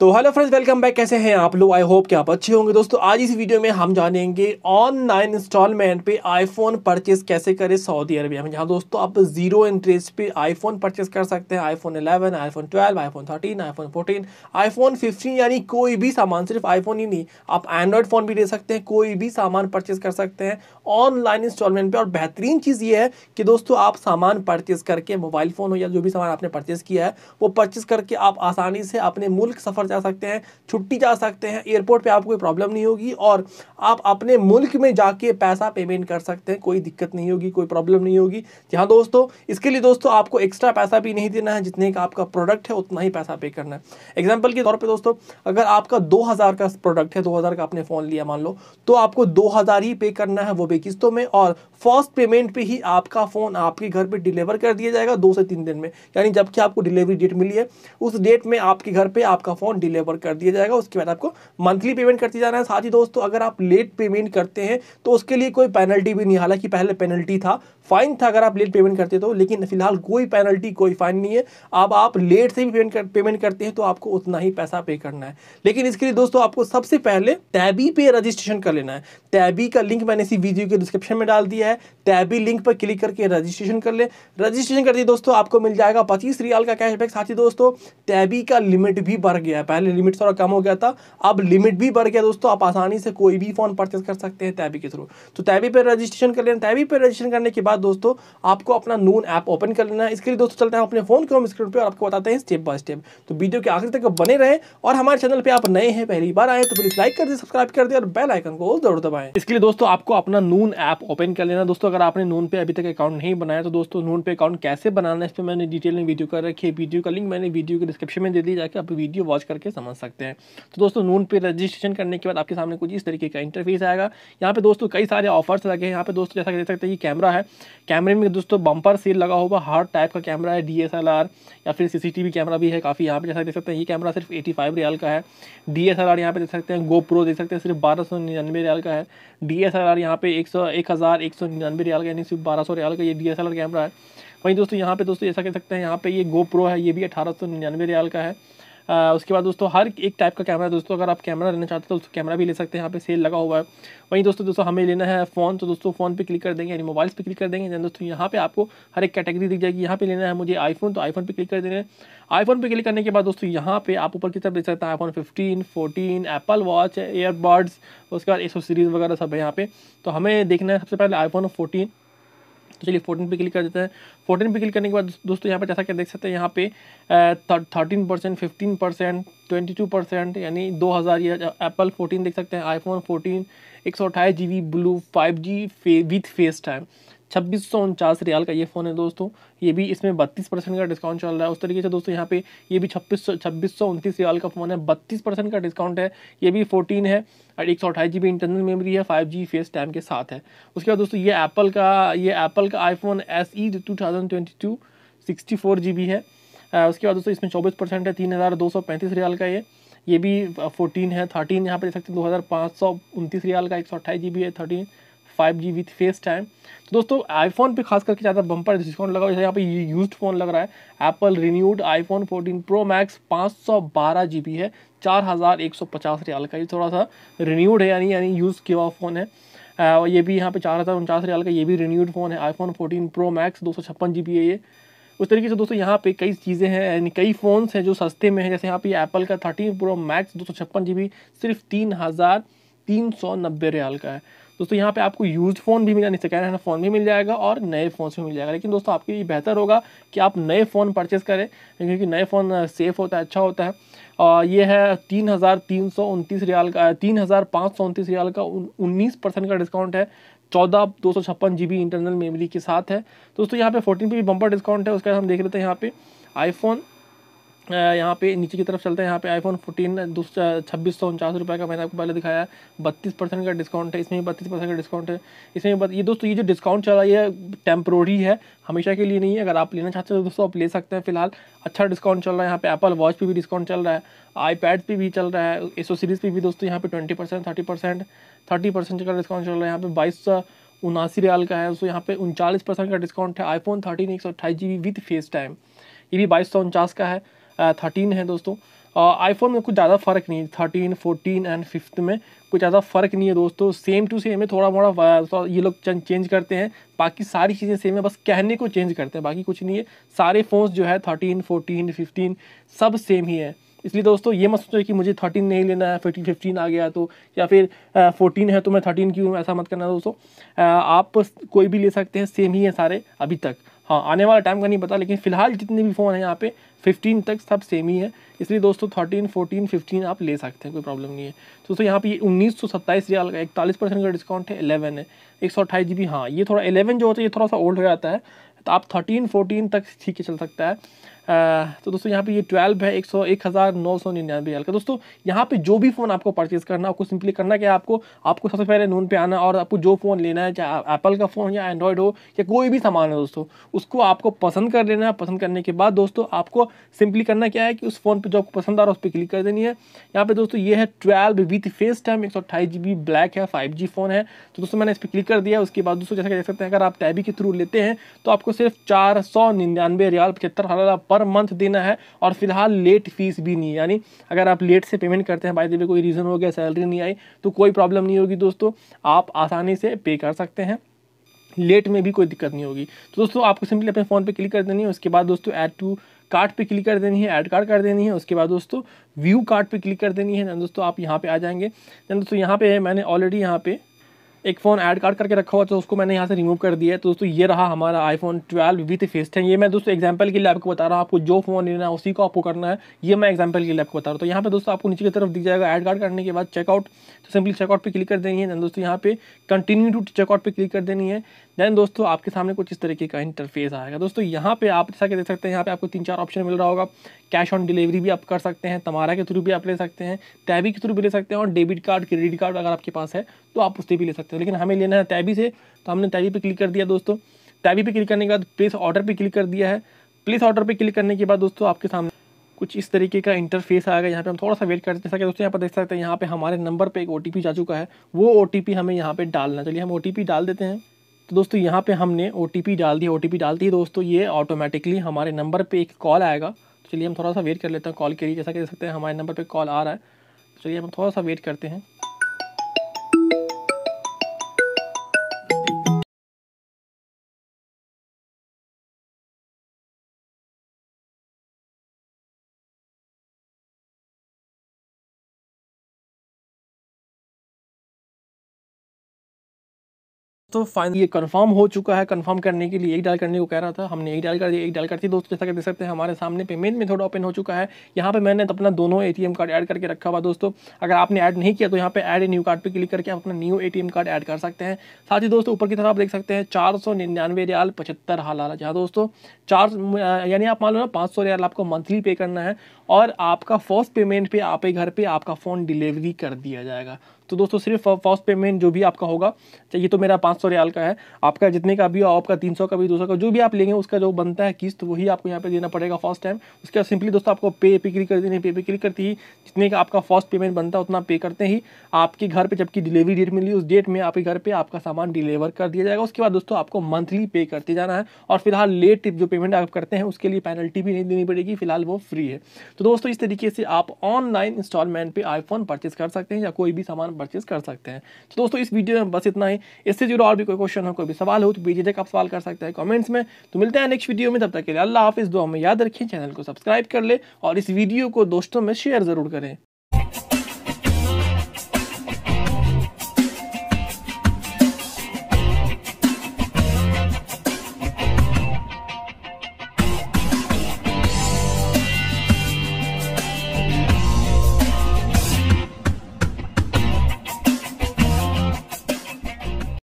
तो hello friends welcome back कैसे हैं आप लोग आई होप कि आप अच्छे होंगे दोस्तों आज इस वीडियो में हम जानेंगे ऑनलाइन इंस्टॉलमेंट पे आईफोन परचेज कैसे करें सऊदी अरबिया में जहां दोस्तों आप जीरो इंटरेस्ट पे आईफोन परचेज कर सकते हैं iPhone 11, iPhone 12, iPhone 13, iPhone 14, iPhone 15 यानी कोई भी सामान सिर्फ आईफोन ही नहीं आप एंड्रॉयड फ़ोन भी ले सकते हैं कोई भी सामान परचेज कर सकते हैं ऑनलाइन इंस्टॉलमेंट पर और बेहतरीन चीज़ ये है कि दोस्तों आप सामान परचेज करके मोबाइल फ़ोन हो या जो भी सामान आपने परचेज़ किया है वो परचेज़ करके आप आसानी से अपने मुल्क सफ़र जा सकते हैं छुट्टी जा सकते हैं एयरपोर्ट पे आपको कोई प्रॉब्लम नहीं होगी और आप अपने मुल्क में जाके पैसा पेमेंट कर सकते हैं कोई दिक्कत नहीं होगी कोई प्रॉब्लम नहीं होगी जहाँ दोस्तों इसके लिए दोस्तों आपको एक्स्ट्रा पैसा भी नहीं देना है जितने का आपका प्रोडक्ट है उतना ही पैसा पे करना है एग्जाम्पल के तौर पर दोस्तों अगर आपका दो का प्रोडक्ट है दो का आपने फ़ोन लिया मान लो तो आपको दो ही पे करना है वो भी किस्तों में और फर्स्ट पेमेंट पर ही आपका फ़ोन आपके घर पर डिलीवर कर दिया जाएगा दो से तीन दिन में यानी जबकि आपको डिलीवरी डेट मिली है उस डेट में आपके घर पे आपका फ़ोन डिलीवर कर दिया जाएगा उसके बाद आपको मंथली पेमेंट करते जाना है साथ ही दोस्तों अगर आप लेट पेमेंट करते हैं तो उसके लिए कोई पेनल्टी भी नहीं हालांकि पहले पेनल्टी था फाइन था अगर आप लेट पेमेंट करते तो लेकिन फिलहाल कोई पेनल्टी कोई फाइन नहीं है अब आप लेट से भी पेमेंट कर, पेमेंट करते हैं तो आपको उतना ही पैसा पे करना है लेकिन इसके लिए दोस्तों आपको सबसे पहले टैबी पे रजिस्ट्रेशन कर लेना है टैबी का लिंक मैंने इसी वीडियो के डिस्क्रिप्शन में डाल दिया है टैबी लिंक पर क्लिक करके रजिस्ट्रेशन कर ले रजिस्ट्रेशन कर दिए दोस्तों आपको मिल जाएगा पच्चीस रियाल का कैशबैक साथ ही दोस्तों टैबी का लिमिट भी बढ़ गया है पहले लिमिट थोड़ा कम हो गया था अब लिमिट भी बढ़ गया दोस्तों आप आसानी से कोई भी फ़ोन परचेस कर सकते हैं तैबी के थ्रू तो तैबी पर रजिस्ट्रेशन कर लेना तैबी पर रजिस्ट्रेशन करने के बाद दोस्तों आपको अपना नून ऐप ओपन कर लेना इसके लिए दोस्तों चलते हैं अपने फ़ोन के होम स्क्रीन पर आपको बताते हैं स्टेप बाय स्टेप तो वीडियो के आखिर तक बने रहे और हमारे चैनल पर आप नए हैं पहली बार आए तो प्लीज़ लाइक कर दे सब्सक्राइब कर दे और बेल आइकन को जरूर दबाएं इसके लिए दोस्तों आपको अपना नून ऐप ओपन कर लेना दोस्तों अगर आपने नून पे अभी तक अकाउंट नहीं बनाया तो दोस्तों नून पे अकाउंट कैसे बनाना है इस पर मैंने डिटेल में वीडियो कर रखी है वीडियो का लिंक मैंने वीडियो के डिस्क्रिप्शन में दे दी जाकर आप वीडियो वॉच करके करके समझ सकते हैं तो दोस्तों नून पे रजिस्ट्रेशन करने के बाद आपके सामने कुछ इस तरीके का इंटरफेस आएगा यहाँ पे दोस्तों कई सारे ऑफर्स लगे हैं यहाँ पे दोस्तों जैसा कि देख सकते हैं ये कैमरा है कैमरे में दोस्तों बम्पर सील लगा हुआ हार्ड टाइप का कैमरा है डी या फिर सी कैमरा भी है काफ़ी यहाँ पर जैसा देख सकते हैं ये कैमरा सिर्फ एटी फाइव का है डी एस यहाँ पे देख सकते हैं गोप्रो देख सकते हैं सिर्फ बारह सौ निन्यानवे का है डी एस यहाँ पे एक सौ एक का यानी सिर्फ बारह सौ का ये डी एस कैमरा है वहीं दोस्तों यहाँ पे दोस्तों ऐसा कह सकते हैं यहाँ पे ये गो है ये भी अठारह सौ निन्यानवे रियाल का है उसके बाद दोस्तों हर एक टाइप का कैमरा दोस्तों अगर आप कैमरा लेना चाहते हो तो कैमरा भी ले सकते हैं यहाँ पे सेल लगा हुआ है वहीं दोस्तों दोस्तों हमें लेना है फ़ोन तो दोस्तों फ़ोन पे क्लिक कर देंगे यानी मोबाइल्स पे क्लिक कर देंगे यानी दोस्तों यहाँ पे आपको हर एक कैटेगरी दिख जाएगी यहाँ पे लेना है मुझे आईफोन तो आईफोन पे क्लिक कर देना है आईफोन पे क्लिक करने के बाद दोस्तों यहाँ पे आप ऊपर की तरफ देख सकते हैं iPhone fifteen fourteen Apple watch earbuds उसके बाद एसो सीरीज़ वगैरह सब है यहाँ पे तो हमें देखना है सबसे पहले आईफोन फोर्टीन तो चलिए फोर्टीन पे क्लिक कर देते हैं फोर्टीन पे क्लिक करने के बाद दोस्तों यहाँ पे जैसा क्या देख सकते हैं यहाँ पे thirteen percent fifteen percent twenty two percent यानी दो हज़ार या एप्पल फोर्टीन देख सकते हैं आईफोन फोर्टीन एक सौ अट्ठाईस G B blue five G फे विथ फेस टाइम छब्बीस रियाल का ये फ़ोन है दोस्तों ये भी इसमें बत्तीस परसेंट का डिस्काउंट चल रहा है उस तरीके से दोस्तों यहाँ पे ये भी छब्बीस छब्बीस सौ उनतीस रियाल का फ़ोन है बत्तीस परसेंट का डिस्काउंट है ये भी फोर्टीन है और एक सौ अठाईस जी बी इंटरनल मेमरी है फाइव जी फेस टाइम के साथ है उसके बाद दोस्तों ये एप्पल का ये एप्पल का iPhone S E two thousand twenty two sixty four G B है उसके बाद दोस्तों इसमें चौबीस परसेंट है तीन हज़ार दो सौ पैंतीस रियाल का ये ये भी फोर्टीन है थर्टीन यहाँ पर देख सकते हैं दो हज़ार पाँच सौ उनतीस रियाल का एक सौ अट्ठाईस जी बी है thirteen five G with FaceTime तो दोस्तों आईफोन पे खास करके ज़्यादा बम्पर डिस्काउंट लगा मतलब हुआ यहाँ पे यूज फ़ोन लग रहा है Apple renewed iPhone 14 pro max पाँच सौ बारह जी बी है चार हज़ार एक सौ पचास रियाल का ये थोड़ा सा रिन्यूड है यानी यानी यूज़ किया हुआ फ़ोन है ये भी यहाँ पे चार हज़ार उनचास रियाल का ये भी रिन्यूड फ़ोन है आईफोन फोर्टीन प्रो मैक्स दो सौ छप्पन जी बी है ये उस तरीके से दोस्तों यहाँ पे कई चीज़ें हैं यानी कई फ़ोन्स हैं जो सस्ते में हैं जैसे यहाँ पे एप्पल का थर्टीन प्रो मैक्स दो सौ छप्पन जी बी सिर्फ तीन हज़ार तीन सौ नब्बे रियाल का है दोस्तों यहाँ पे आपको यूज फ़ोन भी मिला नहीं सकता तो है ना फ़ोन भी मिल जाएगा और नए फ़ोन भी मिल जाएगा लेकिन दोस्तों आपके लिए बेहतर होगा कि आप नए फ़ोन परचेज़ करें क्योंकि नए फ़ोन सेफ़ होता है अच्छा होता है और ये है तीन हज़ार तीन सौ उनतीस रियाल का तीन हज़ार पाँच सौ उनतीस रियाल का उन्नीस परसेंट का डिस्काउंट है चौदह दो सौ छप्पन जी बी इंटरनल मेमोरी के साथ है दोस्तों यहाँ पे फोर्टीन पे भी बम्पर डिस्काउंट है उसके बाद हम देख लेते हैं यहाँ पे आईफोन यहाँ पे नीचे की तरफ चलते हैं यहाँ पे आईफोन 14 दो छब्बीस सौ उनचास रुपये का मैंने आपको पहले दिखाया बत्तीस परसेंट का डिस्काउंट है इसमें भी बत्तीस परसेंट का डिस्काउंट है इसमें बत... ये दोस्तों ये जो डिस्काउंट चल रहा है ये टेम्प्रोरी है हमेशा के लिए नहीं है अगर आप लेना चाहते हो तो दोस्तों आप ले सकते हैं फिलहाल अच्छा डिस्काउंट चल रहा है यहाँ पे एप्पल वॉच पे भी डिस्काउंट चल रहा है आई पैड पर भी चल रहा है एसो सीरीज़ पर भी दोस्तों यहाँ पे twenty percent thirty percent thirty percent का डिस्काउंट चल रहा है यहाँ पे बाईस उनासी रियाल का है दोस्तों यहाँ पे उनचालीस परसेंट का डिस्काउंट है आईफोन थर्टीन एक सौ अट्ठाईस G B with FaceTime ये भी बाईस सौ उनचास का है थर्टीन है दोस्तों आईफोन में कुछ ज़्यादा फ़र्क नहीं है थर्टीन फोर्टीन एंड फिफ्थ में कुछ ज़्यादा फ़र्क नहीं है दोस्तों सेम टू सेम है थोड़ा मोड़ा ये लोग चेंज करते हैं बाकी सारी चीज़ें सेम है बस कहने को चेंज करते हैं बाकी कुछ नहीं है सारे फ़ोन्स जो है थर्टीन फोर्टीन फिफ्टीन सब सेम ही है इसलिए दोस्तों ये मत सोचो कि मुझे थर्टीन नहीं लेना है फिफ्टीन फिफ्टीन आ गया तो या फिर फोर्टीन है तो मैं थर्टीन क्यों ऐसा मत करना दोस्तों आप कोई भी ले सकते हैं सेम ही है सारे अभी तक हाँ आने वाला टाइम का नहीं पता लेकिन फिलहाल जितने भी फ़ोन हैं यहाँ पे फिफ्टीन तक सब सेम ही है इसलिए दोस्तों थर्टीन फोर्टीन फिफ्टीन आप ले सकते हैं कोई प्रॉब्लम नहीं है तो दोस्तों यहाँ पे ये उन्नीस सौ सत्ताईस रियाल का इकतालीस परसेंट का डिस्काउंट है एलेवन है एक सौ अट्ठाईस जी बी हाँ ये थोड़ा एलेवन जो होता है ये थोड़ा सा ओल्ड हो जाता है तो आप थर्टीन फोर्टीन तक ठीक है चल सकता है तो दोस्तों यहाँ पे ये ट्वेल्व है एक सौ एक हज़ार नौ सौ निन्यानवे हल्का दोस्तों यहाँ पे जो भी फ़ोन आपको परचेज़ करना आपको सिंपली करना क्या आपको आपको सबसे पहले नून पे आना और आपको जो फ़ोन लेना है चाहे एप्पल का फ़ोन या एंड्रॉयड हो या कोई भी सामान है दोस्तों उसको आपको पसंद कर लेना है पसंद करने के बाद दोस्तों आपको सिंपली करना क्या है कि उस फ़ोन पर जो आपको पसंद आ रहा है उस पर क्लिक कर देनी है यहाँ पर दोस्तों ये है ट्वेल्व विथ फेस टाइम एक सौ ब्लैक है फाइव फ़ोन है तो दोस्तों मैंने इस पर क्लिक कर दिया उसके बाद दोस्तों जैसा देख सकते हैं अगर आप टैबी के थ्रू लेते हैं तो आपको सिर्फ चार सौ निन्यानवे रियाल पचहत्तर हजार पर मंथ देना है और फिलहाल लेट फीस भी नहीं है यानी अगर आप लेट से पेमेंट करते हैं बाई दे कोई रीज़न हो गया सैलरी नहीं आई तो कोई प्रॉब्लम नहीं होगी दोस्तों आप आसानी से पे कर सकते हैं लेट में भी कोई दिक्कत नहीं होगी तो दोस्तों आपको सिंपली अपने फ़ोन पे क्लिक कर देनी है उसके बाद दोस्तों ऐड टू कार्ड पे क्लिक कर देनी है ऐड कार्ड कर देनी है उसके बाद दोस्तों व्यू कार्ड पे क्लिक कर देनी है दोस्तों आप यहाँ पे आ जाएंगे दोस्तों यहाँ पे है मैंने ऑलरेडी यहाँ पे एक फ़ोन ऐड कार्ड करके रखा हुआ तो उसको मैंने यहाँ से रिमूव कर दिया है तो दोस्तों ये रहा हमारा आईफोन 12 विथ फेस टेन ये मैं दोस्तों एग्जांपल के लिए आपको बता रहा हूँ आपको जो फ़ोन लेना है उसी को आपको करना है ये मैं एग्जांपल के लिए आपको बता रहा हूँ तो यहाँ पे दोस्तों आपको नीचे की तरफ दिख जाएगा ऐड कार्ड करने के बाद चेकआउट तो सिंपली चेकआउट पर क्लिक कर देनी है दोस्तों यहाँ पे कंटिन्यू टू चेकआउट पर क्लिक कर देनी है दैन दोस्तों आपके सामने कुछ इस तरीके का इंटरफेस आएगा दोस्तों यहाँ पे आप जैसा कि देख सकते हैं यहाँ पे आपको तीन चार ऑप्शन मिल रहा होगा कैश ऑन डिलीवरी भी आप कर सकते हैं तमारा के थ्रू भी आप ले सकते हैं टैबी के थ्रू भी ले सकते हैं और डेबिट कार्ड क्रेडिट कार्ड अगर आपके पास है तो आप उससे भी ले सकते हैं सकते हो लेकिन हमें लेना है टैबी से तो हमने टैबी पे क्लिक कर दिया दोस्तों टैबी पे क्लिक करने के बाद प्लेस ऑर्डर पे क्लिक कर दिया है प्लेस ऑर्डर पे क्लिक करने के बाद दोस्तों आपके सामने कुछ इस तरीके का इंटरफेस आएगा यहाँ पे हम थोड़ा सा वेट करते हैं जैसा दोस्तों यहाँ पर देख सकते हैं यहाँ पे हमारे नंबर पर एक ओ जा चुका है वो ओ हमें यहाँ पे डालना चलिए हम ओ डाल देते हैं तो दोस्तों यहाँ पे हमने ओ डाल दिया ओ डालती है दोस्तों ये ऑटोमेटिकली हमारे नंबर पर एक कॉल आएगा तो चलिए हम थोड़ा सा वेट कर लेते हैं कॉल के लिए जैसा कि देख सकते हैं हमारे नंबर पर कॉल आ रहा है तो चलिए हम थोड़ा सा वेट करते हैं तो फाइनल ये कंफर्म हो चुका है कंफर्म करने के लिए एक डायल करने को कह रहा था हमने एक डायल कर दिया एक डायल करती दोस्तों जैसा कि देख सकते हैं हमारे सामने पेमेंट मेथड ओपन हो चुका है यहाँ पे मैंने अपना दोनों एटीएम कार्ड ऐड करके रखा हुआ दोस्तों अगर आपने ऐड नहीं किया तो यहाँ पे ऐड ए न्यू कार्ड पर क्लिक करके आप अपना न्यू ए कार्ड ऐड कर सकते हैं साथ ही दोस्तों ऊपर की तरफ आप देख सकते हैं चार सौ निन्यानवे रियाल पचहत्तर हाल जहाँ दोस्तों चार यानी आप मान लो ना पाँच सौ रियाल आपको मंथली पे करना है और आपका फर्स्ट पेमेंट पे आपके घर पर आपका फ़ोन डिलीवरी कर दिया जाएगा तो दोस्तों सिर्फ फास्ट पेमेंट जो भी आपका होगा चाहिए तो, तो मेरा पाँच सौ रियाल का है आपका जितने का भी हो आपका तीन सौ का भी दो का जो भी आप लेंगे उसका जो बनता है किस्त वही आपको यहाँ पे देना पड़ेगा फर्स्ट टाइम उसके बाद सिंपली दोस्तों आपको पे पे क्लिक कर देने पे पे क्लिक करती ही जितने का आपका फर्स्ट पेमेंट बनता है उतना पे करते ही आपके घर पर जबकि डिलीवरी डेट मिली उस डेट में आपके घर पर आपका सामान डिलीवर कर दिया जाएगा उसके बाद दोस्तों आपको मंथली पे करते जाना है और फिलहाल लेट जो पेमेंट आप करते हैं उसके लिए पेनल्टी भी नहीं देनी पड़ेगी फिलहाल वो फ्री है तो दोस्तों इस तरीके से आप ऑनलाइन इंस्टॉलमेंट पर आईफोन परचेज कर सकते हैं या कोई भी सामान परचेज कर सकते हैं तो दोस्तों इस वीडियो में बस इतना ही इससे जुड़ा और भी कोई क्वेश्चन हो कोई भी सवाल हो तो बेझिझक आप सवाल कर सकते हैं कॉमेंट्स में तो मिलते हैं नेक्स्ट वीडियो में तब तक के लिए अल्लाह हाफिज़ दो हमें याद रखें चैनल को सब्सक्राइब कर ले और इस वीडियो को दोस्तों में शेयर ज़रूर करें